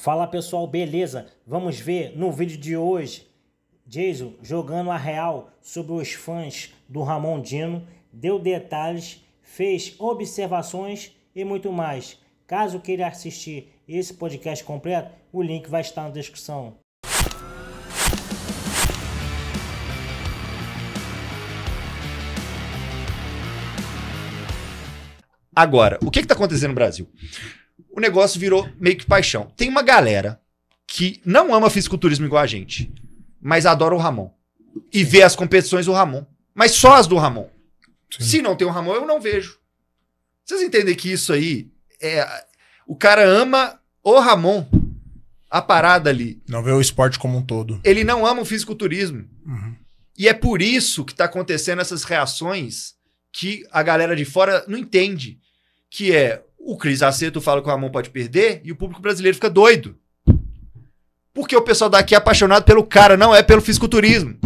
Fala pessoal, beleza? Vamos ver no vídeo de hoje Jason jogando a real sobre os fãs do Ramon Dino, deu detalhes, fez observações e muito mais. Caso queira assistir esse podcast completo, o link vai estar na descrição. Agora, o que está acontecendo no Brasil? o negócio virou meio que paixão. Tem uma galera que não ama fisiculturismo igual a gente, mas adora o Ramon. E vê as competições do Ramon. Mas só as do Ramon. Sim. Se não tem o Ramon, eu não vejo. Vocês entendem que isso aí é. O cara ama o Ramon, a parada ali. Não vê o esporte como um todo. Ele não ama o fisiculturismo. Uhum. E é por isso que tá acontecendo essas reações que a galera de fora não entende. Que é o Cris Aceto fala que o Ramon pode perder e o público brasileiro fica doido. Porque o pessoal daqui é apaixonado pelo cara, não é pelo fisiculturismo.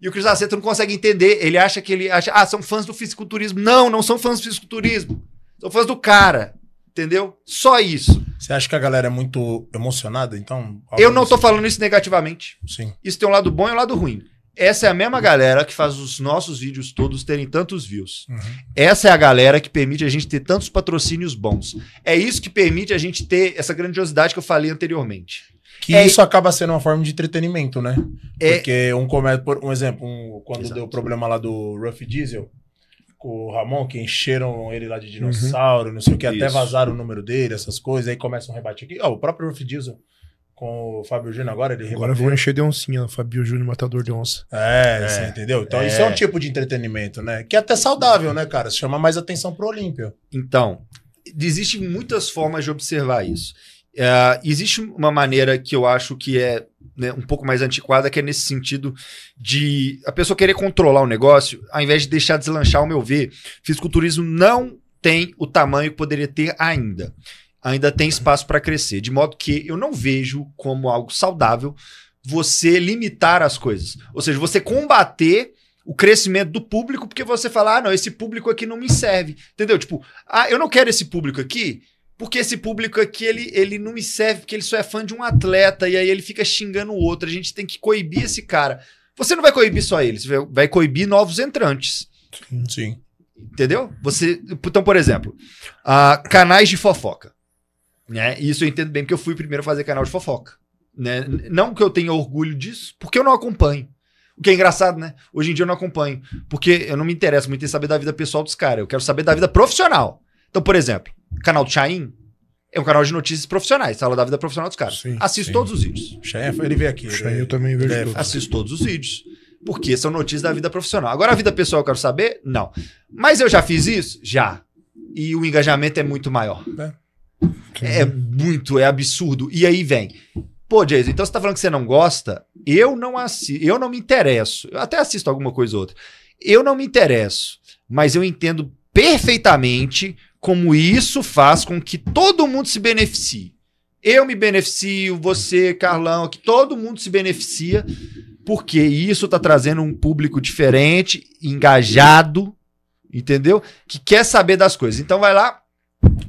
E o Cris Aceto não consegue entender. Ele acha que ele acha, ah, são fãs do fisiculturismo. Não, não são fãs do fisiculturismo. São fãs do cara. Entendeu? Só isso. Você acha que a galera é muito emocionada, então? Eu não estou falando isso negativamente. Sim. Isso tem um lado bom e um lado ruim. Essa é a mesma galera que faz os nossos vídeos todos terem tantos views. Uhum. Essa é a galera que permite a gente ter tantos patrocínios bons. É isso que permite a gente ter essa grandiosidade que eu falei anteriormente. Que é, isso acaba sendo uma forma de entretenimento, né? É, Porque um comédia, por um exemplo, um, quando exato. deu o problema lá do Ruff Diesel, com o Ramon, que encheram ele lá de uhum. dinossauro, uhum. não sei o que, até vazaram o número dele, essas coisas, aí começa um rebate aqui. Ó, oh, o próprio Ruff Diesel com o Fábio Júnior agora. Ele agora vou encher de oncinha, o Fábio Júnior Matador de Onça. É, é. Você entendeu? Então é. isso é um tipo de entretenimento, né? Que é até saudável, né, cara? Se chama mais atenção pro Olímpio. Então, existem muitas formas de observar isso. Uh, existe uma maneira que eu acho que é né, um pouco mais antiquada, que é nesse sentido de a pessoa querer controlar o negócio, ao invés de deixar deslanchar, ao meu ver, fisiculturismo não tem o tamanho que poderia ter ainda ainda tem espaço para crescer. De modo que eu não vejo como algo saudável você limitar as coisas. Ou seja, você combater o crescimento do público porque você fala, ah, não, esse público aqui não me serve. Entendeu? Tipo, ah, eu não quero esse público aqui. Porque esse público aqui, ele, ele não me serve, porque ele só é fã de um atleta, e aí ele fica xingando o outro. A gente tem que coibir esse cara. Você não vai coibir só eles, vai coibir novos entrantes. Sim. Entendeu? Você, então, por exemplo, uh, canais de fofoca. Né? Isso eu entendo bem, porque eu fui primeiro fazer canal de fofoca. Né? Não que eu tenha orgulho disso, porque eu não acompanho. O que é engraçado, né? Hoje em dia eu não acompanho, porque eu não me interesso muito em saber da vida pessoal dos caras. Eu quero saber da vida profissional. Então, por exemplo, canal do Chain é um canal de notícias profissionais, fala da vida profissional dos caras. Sim, Assisto sim. todos os vídeos. Chefe, é ele vem aqui. É- eu também vejo é todos. Assisto todos os vídeos. Porque são notícias da vida profissional. Agora, a vida pessoal eu quero saber? Não. Mas eu já fiz isso? Já. E o engajamento é muito maior. É. É muito, é absurdo. E aí vem. Pô, Jason, então você tá falando que você não gosta? Eu não assisto, eu não me interesso. Eu até assisto alguma coisa ou outra. Eu não me interesso, mas eu entendo perfeitamente como isso faz com que todo mundo se beneficie. Eu me beneficio, você, Carlão, que todo mundo se beneficia, porque isso tá trazendo um público diferente, engajado, entendeu? Que quer saber das coisas. Então vai lá,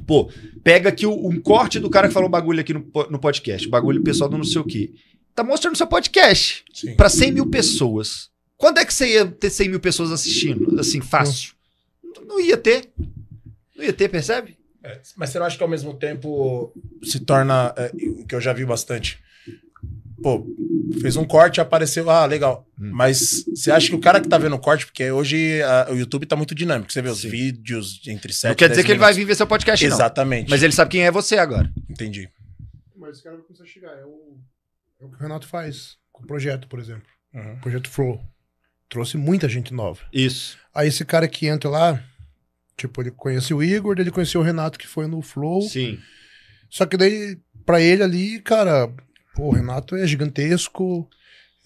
Pô, pega aqui um corte do cara que falou um bagulho aqui no, no podcast, bagulho pessoal do não sei o quê. Tá mostrando seu podcast para 100 mil pessoas. Quando é que você ia ter 100 mil pessoas assistindo, assim, fácil? Não ia ter. Não ia ter, percebe? É, mas você não acha que ao mesmo tempo se torna. É, que eu já vi bastante. Pô, fez um corte apareceu. Ah, legal. Hum. Mas você acha que o cara que tá vendo o corte, porque hoje a, ah, o YouTube tá muito dinâmico, você vê os Sim. vídeos entre sete Não quer dizer que ele vai vir ver seu podcast, não. Exatamente. Mas ele sabe quem é você agora. Entendi. Mas esse cara vai começar a chegar. É o, é o que o Renato faz com o projeto, por exemplo. Uhum. O projeto Flow. Trouxe muita gente nova. Isso. Aí esse cara que entra lá, tipo, ele conhece o Igor, ele conheceu o Renato que foi no Flow. Sim. Só que daí, pra ele ali, cara, pô, o Renato é gigantesco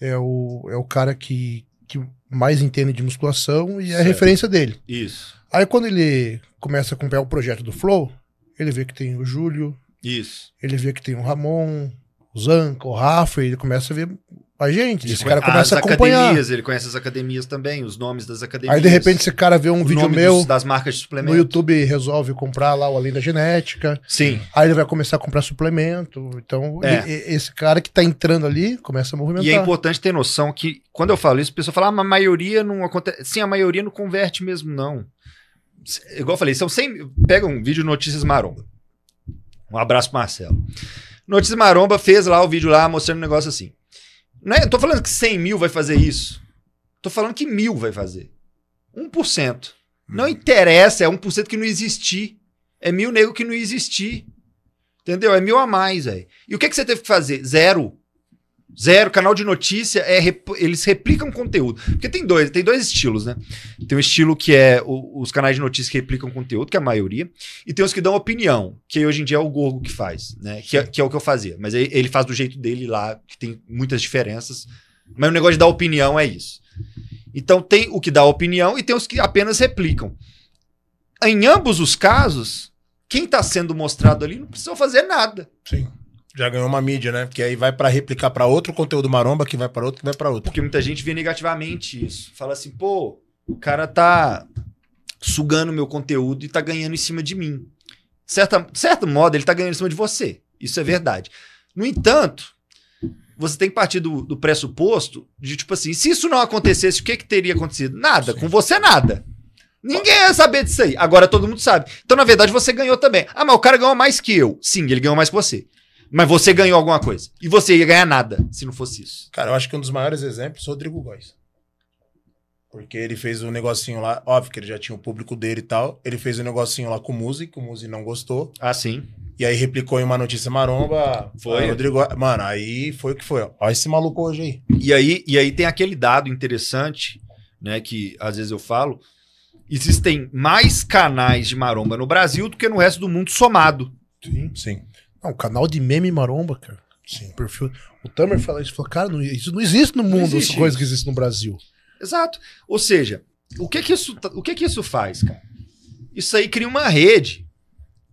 é o, é o cara que, que mais entende de musculação e é a referência dele. Isso. Aí quando ele começa a acompanhar o projeto do Flow, ele vê que tem o Júlio. Isso. Ele vê que tem o Ramon, o Zanca, o Rafa, e ele começa a ver pra gente. Esse cara começa a acompanhar. Academias, ele conhece as academias também, os nomes das academias. Aí de repente esse cara vê um o vídeo meu dos, das marcas de suplemento. no YouTube resolve comprar lá o Além da Genética. Sim. Aí ele vai começar a comprar suplemento. Então é. ele, esse cara que tá entrando ali começa a movimentar. E é importante ter noção que quando eu falo isso, a pessoa fala, ah, mas a maioria não acontece. Sim, a maioria não converte mesmo, não. Igual eu falei, são 100. Pega um vídeo Notícias Maromba. Um abraço pro Marcelo. Notícias Maromba fez lá o vídeo lá mostrando um negócio assim. Não é, tô falando que 100 mil vai fazer isso. Tô falando que mil vai fazer. 1%. Não hum. interessa, é 1% que não existir. É mil negros que não existir. Entendeu? É mil a mais, velho. E o que, que você teve que fazer? Zero. Zero, canal de notícia, é rep... eles replicam conteúdo. Porque tem dois, tem dois estilos, né? Tem um estilo que é o, os canais de notícia que replicam conteúdo, que é a maioria, e tem os que dão opinião, que hoje em dia é o Gorgo que faz, né? Que é, que é o que eu fazia. Mas ele faz do jeito dele lá, que tem muitas diferenças. Mas o negócio de dar opinião é isso. Então tem o que dá opinião e tem os que apenas replicam. Em ambos os casos, quem está sendo mostrado ali não precisa fazer nada. Sim já ganhou uma mídia, né? Que aí vai para replicar para outro conteúdo maromba, que vai para outro, que vai para outro. Porque muita gente vê negativamente isso. Fala assim, pô, o cara tá sugando meu conteúdo e tá ganhando em cima de mim. Certa, certo modo, ele tá ganhando em cima de você. Isso é verdade. No entanto, você tem que partir do, do pressuposto de, tipo assim, se isso não acontecesse, o que que teria acontecido? Nada. Sim. Com você, nada. Ninguém ia saber disso aí. Agora todo mundo sabe. Então, na verdade, você ganhou também. Ah, mas o cara ganhou mais que eu. Sim, ele ganhou mais que você. Mas você ganhou alguma coisa. E você ia ganhar nada se não fosse isso. Cara, eu acho que um dos maiores exemplos é o Rodrigo Góes. Porque ele fez um negocinho lá, óbvio que ele já tinha o público dele e tal. Ele fez um negocinho lá com o Muzi, que o Muzi não gostou. Ah, sim. E aí replicou em uma notícia maromba. Foi. Ah, Rodrigo. Mano, aí foi o que foi. Olha esse maluco hoje aí. E aí, e aí tem aquele dado interessante, né, que às vezes eu falo. Existem mais canais de maromba no Brasil do que no resto do mundo somado. Sim, sim. Não, canal de meme maromba, cara. Sim, perfil. O Tamer fala isso, falou, cara, não, isso não existe no mundo, as coisas que existem no Brasil. Exato. Ou seja, o que que isso, tá, o que que isso faz, cara? Isso aí cria uma rede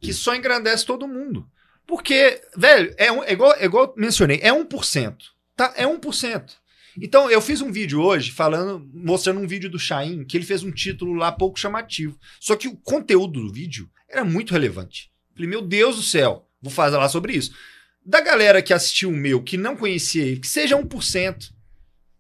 que só engrandece todo mundo. Porque, velho, é, um, é igual, é igual mencionei, é 1%. Tá? É 1%. Então, eu fiz um vídeo hoje falando, mostrando um vídeo do Chain, que ele fez um título lá pouco chamativo. Só que o conteúdo do vídeo era muito relevante. Falei, meu Deus do céu, Vou falar sobre isso. Da galera que assistiu o meu, que não conhecia ele, que seja 1%,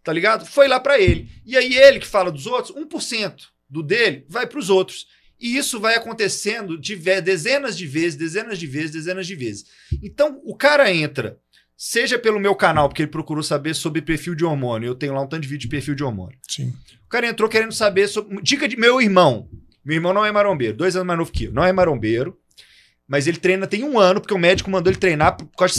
tá ligado? Foi lá para ele. E aí ele que fala dos outros, 1% do dele vai para os outros. E isso vai acontecendo de dezenas de vezes, dezenas de vezes, dezenas de vezes. Então, o cara entra, seja pelo meu canal, porque ele procurou saber sobre perfil de hormônio. Eu tenho lá um tanto de vídeo de perfil de hormônio. Sim. O cara entrou querendo saber sobre. Dica de meu irmão. Meu irmão não é marombeiro, dois anos mais novo que eu. Não é marombeiro, mas ele treina tem um ano, porque o médico mandou ele treinar por causa de